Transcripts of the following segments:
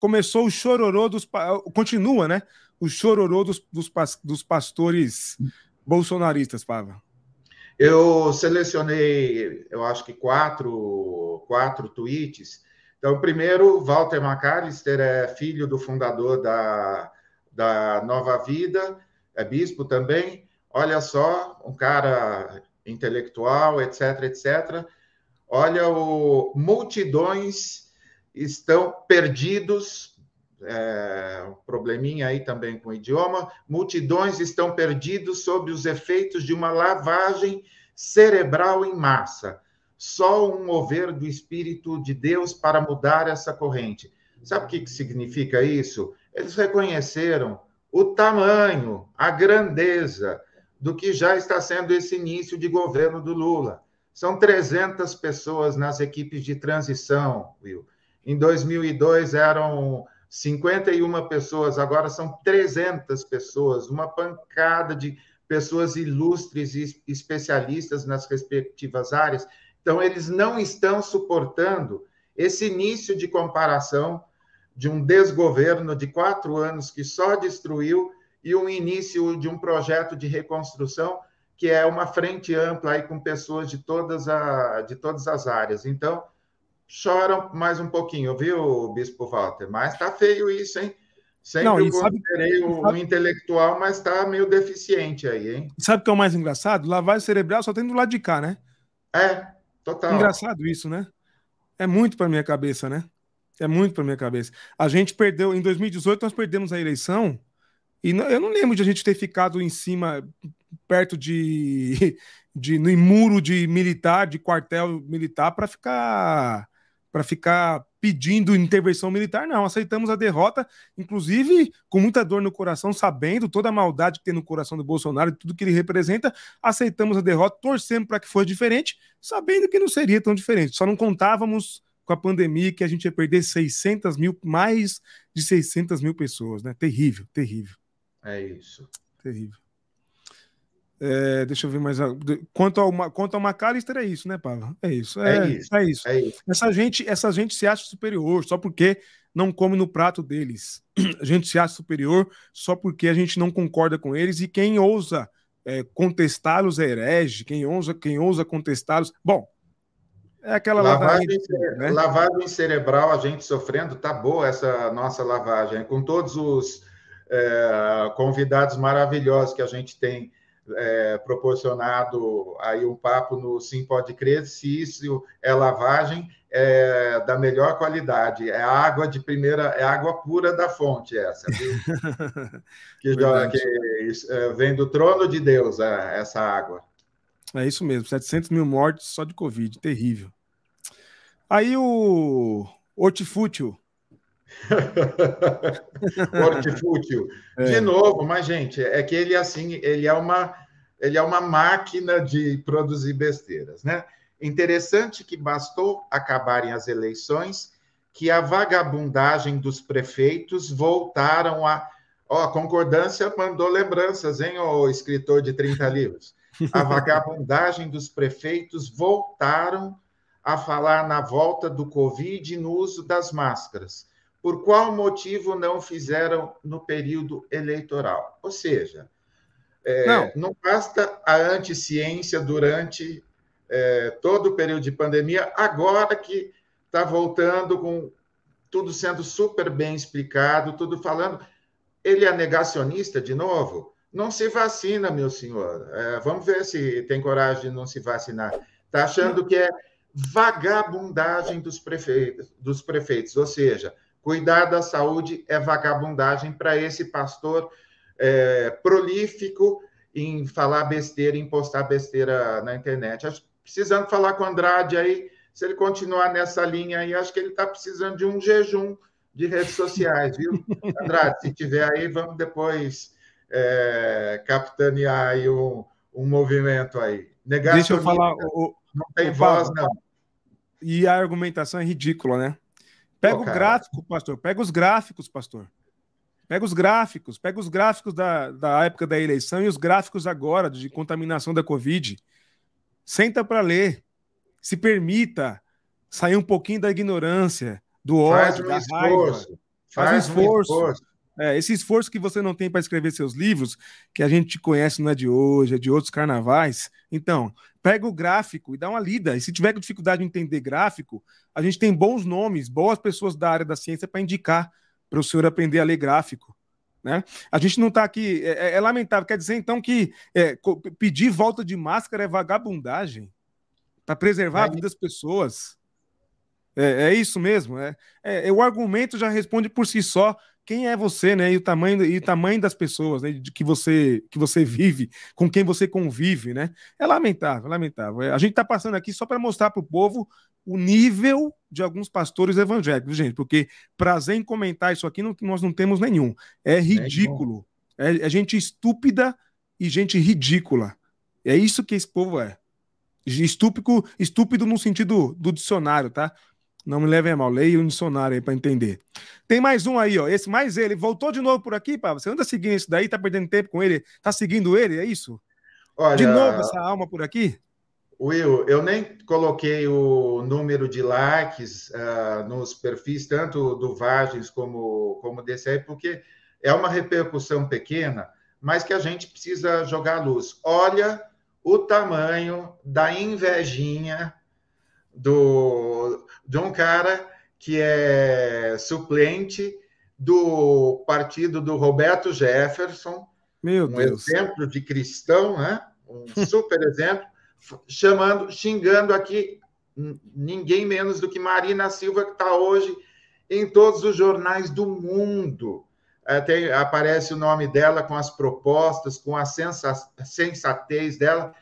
começou o chororô dos. Continua, né? O chororô dos, dos, dos pastores bolsonaristas, Pava. Eu selecionei, eu acho que quatro, quatro tweets. Então, primeiro, Walter McAllister é filho do fundador da, da Nova Vida, é bispo também. Olha só, um cara intelectual, etc, etc. Olha o multidões estão perdidos. É, um probleminha aí também com o idioma. Multidões estão perdidos sob os efeitos de uma lavagem cerebral em massa. Só um mover do Espírito de Deus para mudar essa corrente. Sabe o que, que significa isso? Eles reconheceram o tamanho, a grandeza do que já está sendo esse início de governo do Lula. São 300 pessoas nas equipes de transição, Will. Em 2002 eram 51 pessoas, agora são 300 pessoas, uma pancada de pessoas ilustres e especialistas nas respectivas áreas. Então, eles não estão suportando esse início de comparação de um desgoverno de quatro anos que só destruiu e um início de um projeto de reconstrução que é uma frente ampla aí com pessoas de todas, a, de todas as áreas. Então, chora mais um pouquinho, viu, Bispo Walter? Mas tá feio isso, hein? Sempre Não, considerei sabe, um intelectual, mas tá meio deficiente aí, hein? Sabe o que é o mais engraçado? Lavagem cerebral só tem do lado de cá, né? É, total. Engraçado isso, né? É muito para minha cabeça, né? É muito para minha cabeça. A gente perdeu, em 2018, nós perdemos a eleição e eu não lembro de a gente ter ficado em cima, perto de. de no muro de militar, de quartel militar, para ficar para ficar pedindo intervenção militar, não. Aceitamos a derrota, inclusive com muita dor no coração, sabendo toda a maldade que tem no coração do Bolsonaro e tudo que ele representa. Aceitamos a derrota, torcendo para que fosse diferente, sabendo que não seria tão diferente. Só não contávamos com a pandemia que a gente ia perder 600 mil, mais de 600 mil pessoas, né? Terrível, terrível. É isso. Terrível. É, deixa eu ver mais. Quanto ao, quanto ao McAllister, é isso, né, paulo É isso. É, é, isso, é isso. É isso. Essa, gente, essa gente se acha superior só porque não come no prato deles. A gente se acha superior só porque a gente não concorda com eles e quem ousa é, contestá-los é herege, quem ousa, quem ousa contestá-los. Bom, é aquela lavagem. né? lavagem cerebral, a gente sofrendo, tá boa essa nossa lavagem. Com todos os é, convidados maravilhosos que a gente tem é, proporcionado aí um papo no Sim Pode Crer, se isso é lavagem é, da melhor qualidade, é água de primeira, é água pura da fonte essa, que, joga, que é, vem do trono de Deus é, essa água. É isso mesmo, 700 mil mortes só de Covid, terrível. Aí o Hortifútil Hortifútil. É. De novo, mas, gente, é que ele assim, ele é uma, ele é uma máquina de produzir besteiras, né? Interessante que bastou acabarem as eleições que a vagabundagem dos prefeitos voltaram a. Ó, oh, a concordância mandou lembranças, hein, o oh, escritor de 30 livros. A vagabundagem dos prefeitos voltaram a falar na volta do Covid e no uso das máscaras por qual motivo não fizeram no período eleitoral. Ou seja, é, não. não basta a anticiência durante é, todo o período de pandemia, agora que está voltando com tudo sendo super bem explicado, tudo falando. Ele é negacionista de novo? Não se vacina, meu senhor. É, vamos ver se tem coragem de não se vacinar. Está achando que é vagabundagem dos prefeitos, dos prefeitos, ou seja, Cuidar da saúde é vagabundagem para esse pastor é, prolífico em falar besteira, em postar besteira na internet. Acho, precisando falar com o Andrade aí, se ele continuar nessa linha aí, acho que ele está precisando de um jejum de redes sociais, viu? Andrade, se tiver aí, vamos depois é, capitanear aí um, um movimento aí. Deixa eu falar. O, não tem o voz, não. E a argumentação é ridícula, né? Pega oh, o gráfico, pastor. Pega os gráficos, pastor. Pega os gráficos, pega os gráficos da, da época da eleição e os gráficos agora de contaminação da Covid. Senta para ler. Se permita sair um pouquinho da ignorância, do ódio, faz um da esforço, raiva. Faz, faz um esforço. esforço. É, esse esforço que você não tem para escrever seus livros, que a gente conhece não é de hoje, é de outros carnavais. Então, pega o gráfico e dá uma lida. E se tiver dificuldade de entender gráfico, a gente tem bons nomes, boas pessoas da área da ciência para indicar para o senhor aprender a ler gráfico. Né? A gente não está aqui. É, é, é, lamentável. Quer dizer, então, que é, pedir volta de máscara é vagabundagem para preservar a vida das pessoas. É, é isso mesmo. É. é, é, o argumento já responde por si só quem é você, né? E o tamanho, e o tamanho das pessoas, né? De que você, que você vive, com quem você convive, né? É lamentável, lamentável. É, a gente está passando aqui só para mostrar para o povo o nível de alguns pastores evangélicos, gente, porque prazer em comentar isso aqui não, nós não temos nenhum. É, é ridículo. É, é gente estúpida e gente ridícula. É isso que esse povo é. Estúpido, estúpido no sentido do dicionário, tá? Não me levem a mal, leia o dicionário aí para entender. Tem mais um aí, ó. Esse mais ele. Voltou de novo por aqui, Pablo. Você anda seguindo isso daí, tá perdendo tempo com ele, tá seguindo ele, é isso? Olha, de novo essa alma por aqui? Will, eu nem coloquei o número de likes uh, nos perfis, tanto do Vagens como, como desse aí, porque é uma repercussão pequena, mas que a gente precisa jogar à luz. Olha o tamanho da invejinha do, de um cara que é suplente do partido do Roberto Jefferson, Meu um Deus. exemplo de cristão, né? um super exemplo, chamando, xingando aqui ninguém menos do que Marina Silva, que está hoje em todos os jornais do mundo. É, aparece o nome dela com as propostas, com a sensatez dela.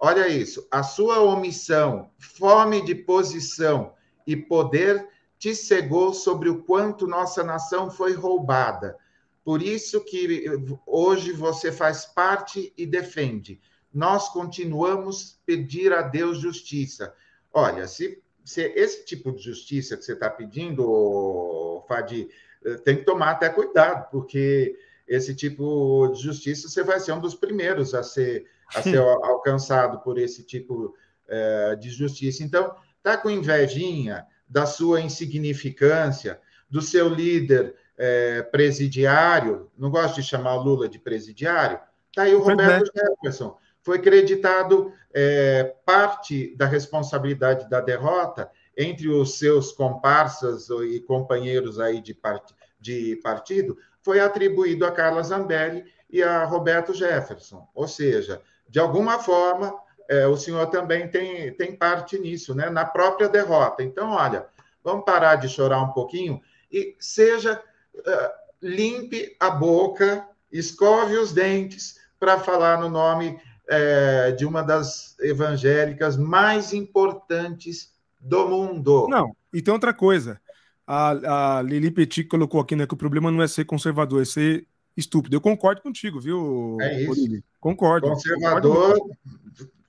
Olha isso, a sua omissão, fome de posição e poder te cegou sobre o quanto nossa nação foi roubada. Por isso que hoje você faz parte e defende. Nós continuamos pedir a Deus justiça. Olha, se, se esse tipo de justiça que você está pedindo, Fadi, eh, tem que tomar até cuidado, porque esse tipo de justiça, você vai ser um dos primeiros a ser, a ser alcançado por esse tipo é, de justiça. Então, tá com invejinha da sua insignificância, do seu líder é, presidiário, não gosto de chamar o Lula de presidiário, tá aí o Roberto é. Jefferson. Foi creditado é, parte da responsabilidade da derrota entre os seus comparsas e companheiros aí de, part... de partido foi atribuído a Carla Zambelli e a Roberto Jefferson. Ou seja, de alguma forma, é, o senhor também tem, tem parte nisso, né? na própria derrota. Então, olha, vamos parar de chorar um pouquinho e seja. Uh, limpe a boca, escove os dentes para falar no nome é, de uma das evangélicas mais importantes do mundo. Não, e tem outra coisa a, a Lili Petit colocou aqui, né, que o problema não é ser conservador, é ser estúpido. Eu concordo contigo, viu? É isso. Concordo. Conservador, concordo.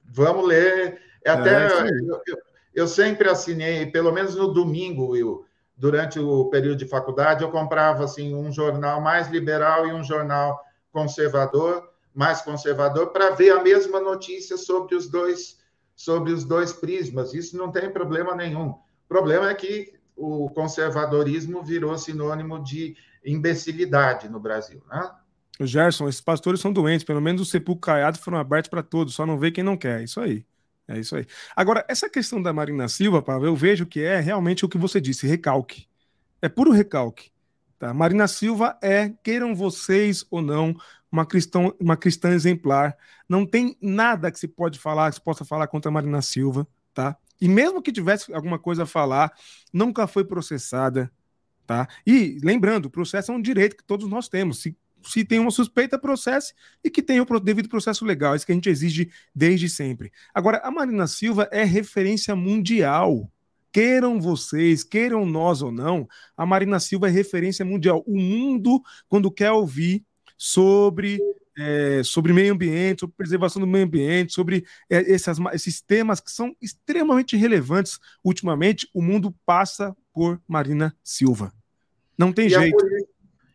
vamos ler. É até é, é eu, eu, eu, sempre assinei, pelo menos no domingo, Will, durante o período de faculdade, eu comprava assim um jornal mais liberal e um jornal conservador, mais conservador, para ver a mesma notícia sobre os dois sobre os dois prismas. Isso não tem problema nenhum. O problema é que o conservadorismo virou sinônimo de imbecilidade no Brasil. Né? Gerson, esses pastores são doentes, pelo menos o sepulcro caiado foram abertos para todos, só não vê quem não quer. É isso aí. É isso aí. Agora, essa questão da Marina Silva, Pavel, eu vejo que é realmente o que você disse, recalque. É puro recalque. Tá? Marina Silva é, queiram vocês ou não, uma, cristão, uma cristã exemplar. Não tem nada que se pode falar, que se possa falar contra a Marina Silva, tá? E mesmo que tivesse alguma coisa a falar, nunca foi processada, tá? E lembrando, o processo é um direito que todos nós temos. Se, se tem uma suspeita, processe e que tenha o devido processo legal. É isso que a gente exige desde sempre. Agora, a Marina Silva é referência mundial. Queiram vocês, queiram nós ou não, a Marina Silva é referência mundial. O mundo, quando quer ouvir sobre é, sobre meio ambiente, sobre preservação do meio ambiente, sobre é, esses temas que são extremamente relevantes ultimamente. O mundo passa por Marina Silva. Não tem e é jeito. É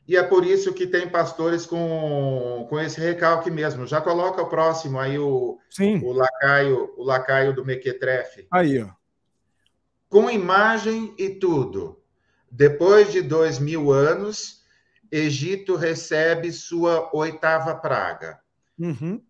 e é por isso que tem pastores com, com esse recalque mesmo. Já coloca o próximo aí, o, Sim. o, lacaio, o lacaio do Mequetrefe. Aí, ó. Com imagem e tudo. Depois de dois mil anos, Egito recebe sua oitava praga. Uhum.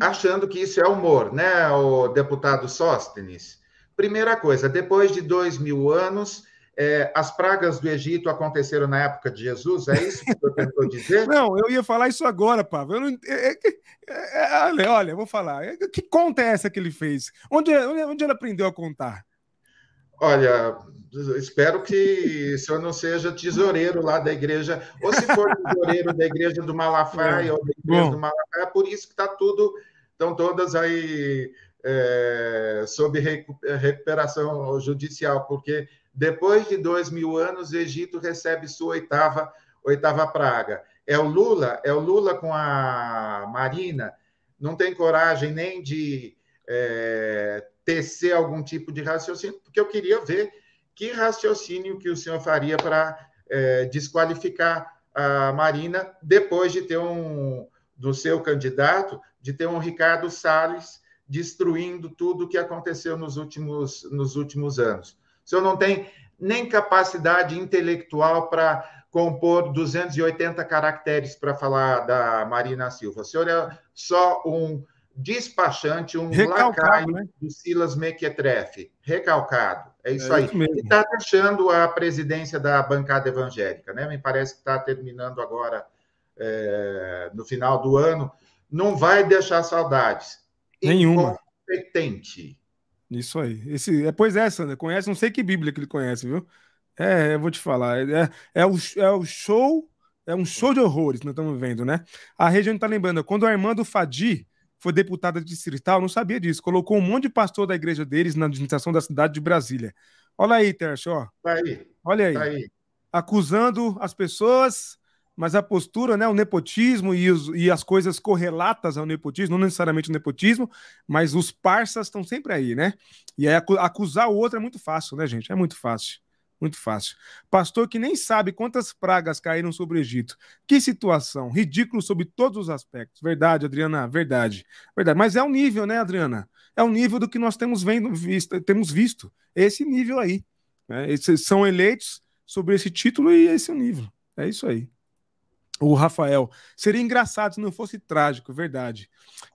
Achando que isso é humor, né, o deputado Sóstenes? Primeira coisa, depois de dois mil anos, é, as pragas do Egito aconteceram na época de Jesus, é isso que você tentou dizer? não, eu ia falar isso agora, Pablo. Não... É é, é, é, olha, olha, vou falar. É, que conta é essa que ele fez? Onde, onde ele aprendeu a contar? Olha, espero que o senhor não seja tesoureiro lá da igreja, ou se for tesoureiro da igreja do Malafaia, é. ou da igreja Bom. do Malafaia, é por isso que está tudo, estão todas aí é, sob recuperação judicial, porque depois de dois mil anos, o Egito recebe sua oitava, oitava praga. É o Lula, é o Lula com a Marina, não tem coragem nem de é, tecer algum tipo de raciocínio, porque eu queria ver que raciocínio que o senhor faria para é, desqualificar a Marina depois de ter um do seu candidato, de ter um Ricardo Salles destruindo tudo o que aconteceu nos últimos, nos últimos anos. O senhor não tem nem capacidade intelectual para compor 280 caracteres para falar da Marina Silva. O senhor é só um despachante, um lacaio né? do Silas Mequetrefe, recalcado. É isso é aí. Isso e está deixando a presidência da bancada evangélica, né? Me parece que está terminando agora é, no final do ano. Não vai deixar saudades. Nenhuma. Incompetente. Isso aí. Esse, é, pois é, Sandra, conhece, não sei que Bíblia que ele conhece, viu? É, eu vou te falar. É, é, é o, é o show, é um show de horrores, nós estamos vendo, né? A região está lembrando, quando a irmã do Fadi foi deputada distrital, não sabia disso. Colocou um monte de pastor da igreja deles na administração da cidade de Brasília. Olha aí, Tercio. Ó. Tá aí. Olha aí. Tá aí. Acusando as pessoas, mas a postura, né, o nepotismo e, os, e as coisas correlatas ao nepotismo, não necessariamente o nepotismo, mas os parças estão sempre aí, né? E aí acusar o outro é muito fácil, né, gente? É muito fácil. Muito fácil. Pastor que nem sabe quantas pragas caíram sobre o Egito. Que situação. Ridículo sobre todos os aspectos. Verdade, Adriana, verdade. Verdade. Mas é um nível, né, Adriana? É um nível do que nós temos, vendo, visto, temos visto. Esse nível aí. Né? Esses são eleitos sobre esse título e esse é nível. É isso aí. O Rafael. Seria engraçado se não fosse trágico, verdade.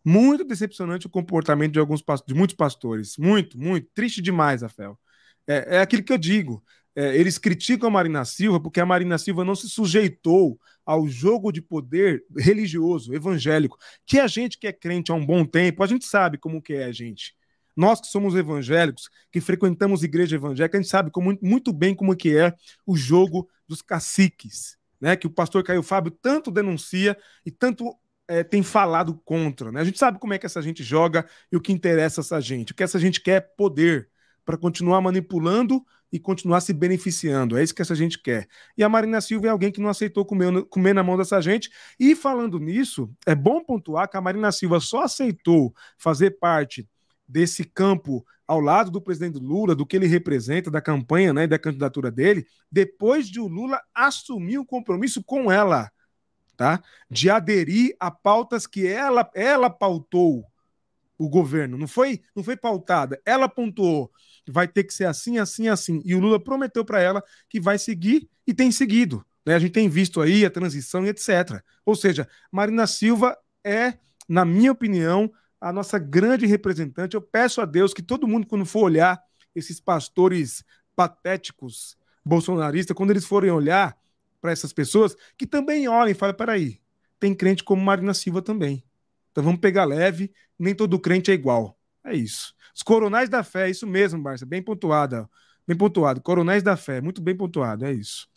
Muito decepcionante o comportamento de alguns de muitos pastores. Muito, muito. Triste demais, Rafael. É, é aquilo que eu digo é, eles criticam a Marina Silva porque a Marina Silva não se sujeitou ao jogo de poder religioso, evangélico, que a gente que é crente há um bom tempo, a gente sabe como que é a gente. Nós que somos evangélicos, que frequentamos igreja evangélica, a gente sabe como, muito bem como que é o jogo dos caciques, né? Que o pastor Caio Fábio tanto denuncia e tanto é, tem falado contra, né? A gente sabe como é que essa gente joga e o que interessa essa gente. O que essa gente quer é poder para continuar manipulando e continuar se beneficiando. É isso que essa gente quer. E a Marina Silva é alguém que não aceitou comer, comer na mão dessa gente. E falando nisso, é bom pontuar que a Marina Silva só aceitou fazer parte desse campo ao lado do presidente Lula, do que ele representa, da campanha né, da candidatura dele, depois de o Lula assumir o um compromisso com ela, tá? De aderir a pautas que ela, ela pautou o governo. Não foi, não foi pautada, ela pontuou vai ter que ser assim, assim, assim. E o Lula prometeu para ela que vai seguir e tem seguido. Né? A gente tem visto aí a transição e etc. Ou seja, Marina Silva é, na minha opinião, a nossa grande representante. Eu peço a Deus que todo mundo, quando for olhar esses pastores patéticos bolsonaristas, quando eles forem olhar para essas pessoas, que também olhem e falem: peraí, tem crente como Marina Silva também. Então vamos pegar leve, nem todo crente é igual. É isso. Os Coronais da Fé, é isso mesmo, Barça. Bem pontuado. Bem pontuado. Coronéis da Fé, muito bem pontuado, é isso.